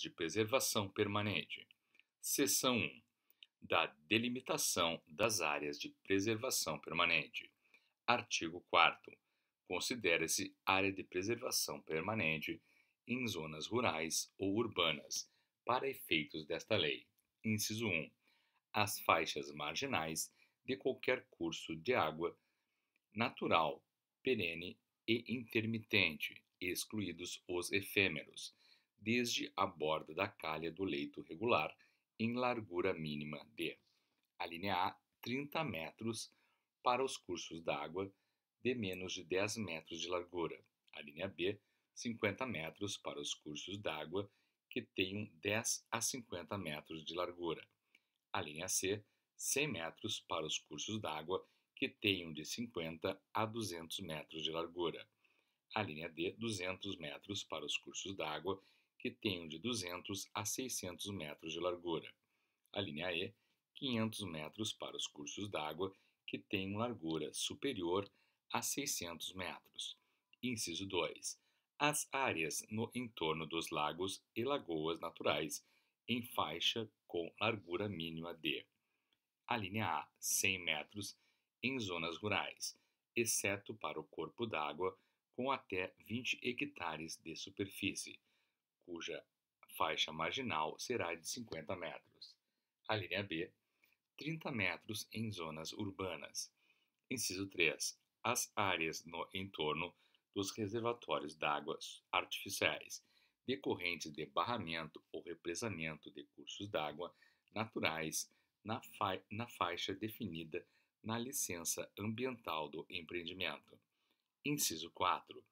de preservação permanente. Seção 1. Da delimitação das áreas de preservação permanente. Artigo 4. Considera-se área de preservação permanente em zonas rurais ou urbanas, para efeitos desta lei. Inciso 1. As faixas marginais de qualquer curso de água natural, perene e intermitente, excluídos os efêmeros desde a borda da calha do leito regular, em largura mínima de, a linha A, 30 metros para os cursos d'água de menos de 10 metros de largura, a linha B, 50 metros para os cursos d'água que tenham 10 a 50 metros de largura, a linha C, 100 metros para os cursos d'água que tenham de 50 a 200 metros de largura, a linha D, 200 metros para os cursos d'água que tenham de 200 a 600 metros de largura. A linha E, 500 metros para os cursos d'água que tenham largura superior a 600 metros. Inciso 2. As áreas no entorno dos lagos e lagoas naturais em faixa com largura mínima de a linha A, 100 metros, em zonas rurais, exceto para o corpo d'água com até 20 hectares de superfície cuja faixa marginal será de 50 metros. A linha B, 30 metros em zonas urbanas. Inciso 3. As áreas no entorno dos reservatórios d'água artificiais, decorrentes de barramento ou represamento de cursos d'água naturais na, fa na faixa definida na licença ambiental do empreendimento. Inciso 4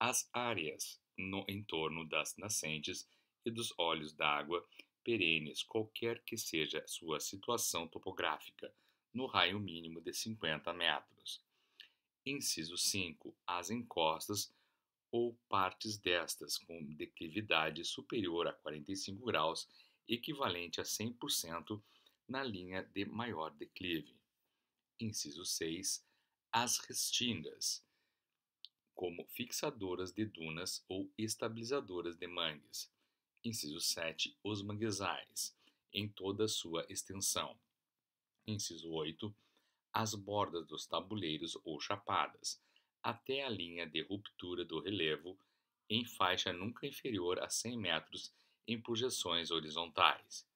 as áreas no entorno das nascentes e dos olhos d'água perenes, qualquer que seja sua situação topográfica, no raio mínimo de 50 metros. Inciso 5. As encostas ou partes destas com declividade superior a 45 graus, equivalente a 100% na linha de maior declive. Inciso 6. As restingas, como fixadoras de dunas ou estabilizadoras de mangues. Inciso 7. Os manguezais, em toda sua extensão. Inciso 8. As bordas dos tabuleiros ou chapadas, até a linha de ruptura do relevo, em faixa nunca inferior a 100 metros em projeções horizontais.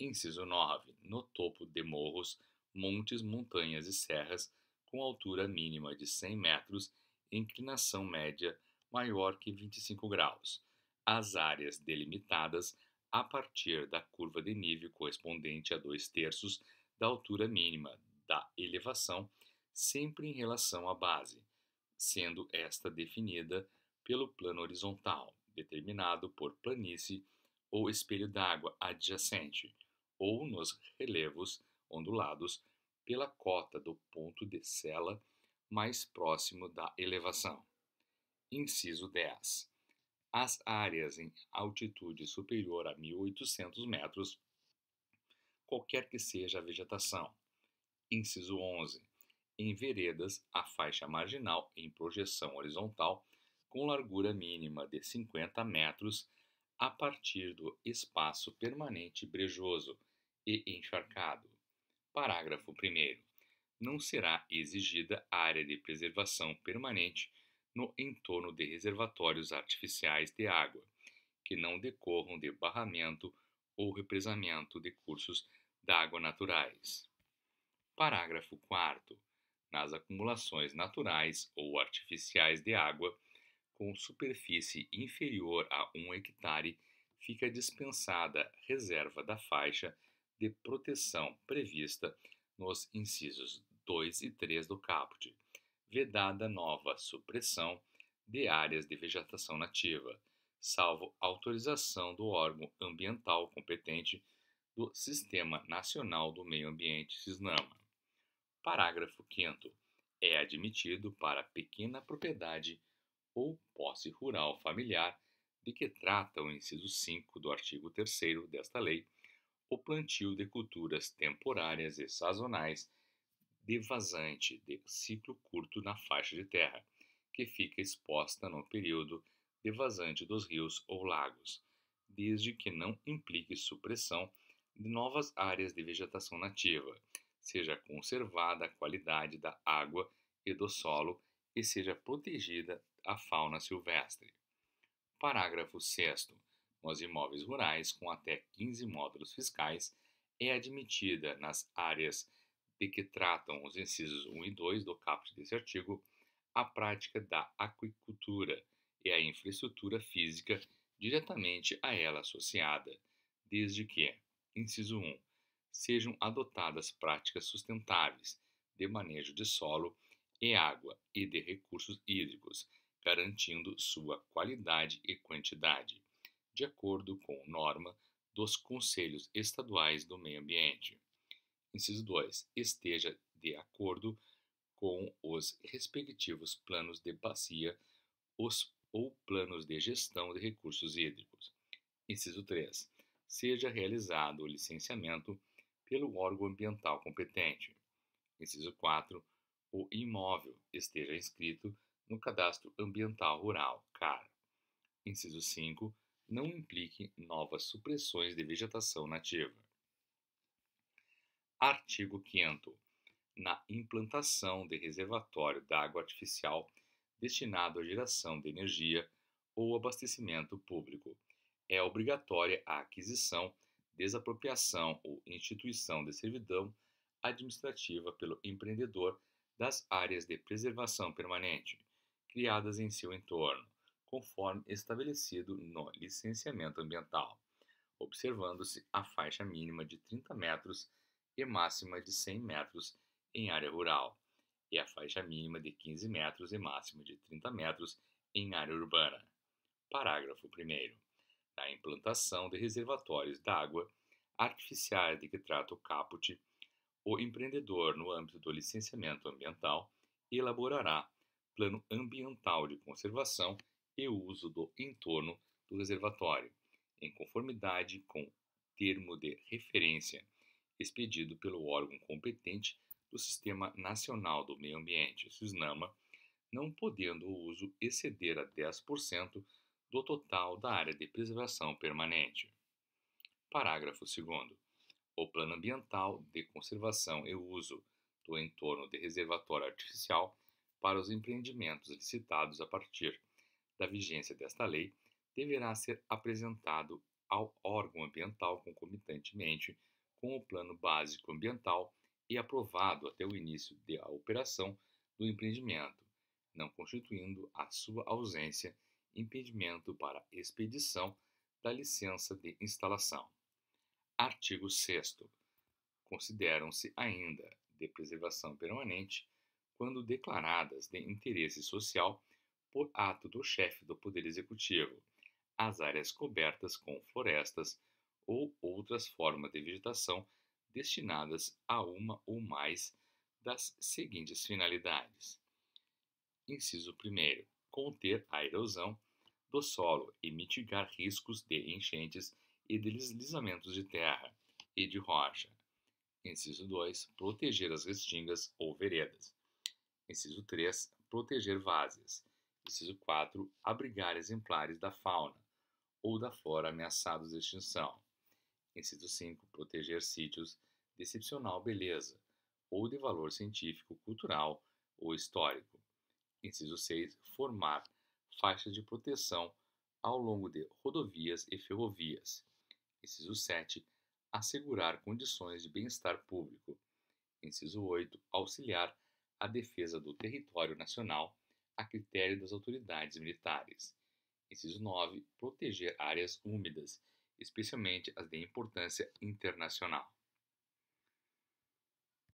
Inciso 9. No topo de morros, montes, montanhas e serras com altura mínima de 100 metros inclinação média maior que 25 graus, as áreas delimitadas a partir da curva de nível correspondente a dois terços da altura mínima da elevação, sempre em relação à base, sendo esta definida pelo plano horizontal, determinado por planície ou espelho d'água adjacente, ou nos relevos ondulados pela cota do ponto de sela mais próximo da elevação. Inciso 10. As áreas em altitude superior a 1.800 metros, qualquer que seja a vegetação. Inciso 11. Em veredas, a faixa marginal em projeção horizontal com largura mínima de 50 metros a partir do espaço permanente brejoso e encharcado. Parágrafo 1 não será exigida área de preservação permanente no entorno de reservatórios artificiais de água, que não decorram de barramento ou represamento de cursos d'água naturais. Parágrafo 4. Nas acumulações naturais ou artificiais de água, com superfície inferior a 1 hectare, fica dispensada reserva da faixa de proteção prevista nos incisos 2 e 3 do caput, vedada nova supressão de áreas de vegetação nativa, salvo autorização do órgão ambiental competente do Sistema Nacional do Meio Ambiente SISNAMA. Parágrafo 5 é admitido para pequena propriedade ou posse rural familiar de que trata o inciso 5 do artigo 3 desta lei o plantio de culturas temporárias e sazonais de vazante de ciclo curto na faixa de terra, que fica exposta no período de vazante dos rios ou lagos, desde que não implique supressão de novas áreas de vegetação nativa, seja conservada a qualidade da água e do solo e seja protegida a fauna silvestre. Parágrafo 6 nos imóveis rurais com até 15 módulos fiscais é admitida nas áreas de que tratam os incisos 1 e 2 do caput desse artigo a prática da aquicultura e a infraestrutura física diretamente a ela associada, desde que, inciso 1, sejam adotadas práticas sustentáveis de manejo de solo e água e de recursos hídricos, garantindo sua qualidade e quantidade de acordo com norma dos Conselhos Estaduais do Meio Ambiente. Inciso 2. Esteja de acordo com os respectivos planos de bacia os, ou planos de gestão de recursos hídricos. Inciso 3. Seja realizado o licenciamento pelo órgão ambiental competente. Inciso 4. O imóvel esteja inscrito no Cadastro Ambiental Rural, CAR. Inciso 5 não implique novas supressões de vegetação nativa. Artigo 5. Na implantação de reservatório d'água artificial destinado à geração de energia ou abastecimento público, é obrigatória a aquisição, desapropriação ou instituição de servidão administrativa pelo empreendedor das áreas de preservação permanente criadas em seu entorno conforme estabelecido no licenciamento ambiental, observando-se a faixa mínima de 30 metros e máxima de 100 metros em área rural, e a faixa mínima de 15 metros e máxima de 30 metros em área urbana. Parágrafo 1. Na implantação de reservatórios d'água artificiais de que trata o caput, o empreendedor, no âmbito do licenciamento ambiental, elaborará plano ambiental de conservação e o uso do entorno do reservatório, em conformidade com o termo de referência expedido pelo órgão competente do Sistema Nacional do Meio Ambiente, SISNAMA, não podendo o uso exceder a 10% do total da área de preservação permanente. Parágrafo 2. O Plano Ambiental de Conservação e Uso do Entorno de Reservatório Artificial para os empreendimentos licitados a partir da vigência desta lei deverá ser apresentado ao órgão ambiental concomitantemente com o Plano Básico Ambiental e aprovado até o início da operação do empreendimento, não constituindo a sua ausência impedimento para expedição da licença de instalação. Artigo 6. Consideram-se ainda de preservação permanente quando declaradas de interesse social por ato do chefe do Poder Executivo, as áreas cobertas com florestas ou outras formas de vegetação destinadas a uma ou mais das seguintes finalidades: Inciso 1. Conter a erosão do solo e mitigar riscos de enchentes e deslizamentos de terra e de rocha. Inciso 2. Proteger as restingas ou veredas. Inciso 3. Proteger vases. Inciso 4. Abrigar exemplares da fauna ou da flora ameaçados de extinção. Inciso 5. Proteger sítios de excepcional beleza ou de valor científico, cultural ou histórico. Inciso 6. Formar faixas de proteção ao longo de rodovias e ferrovias. Inciso 7. Assegurar condições de bem-estar público. Inciso 8. Auxiliar a defesa do território nacional a critério das autoridades militares. Inciso 9. Proteger áreas úmidas, especialmente as de importância internacional.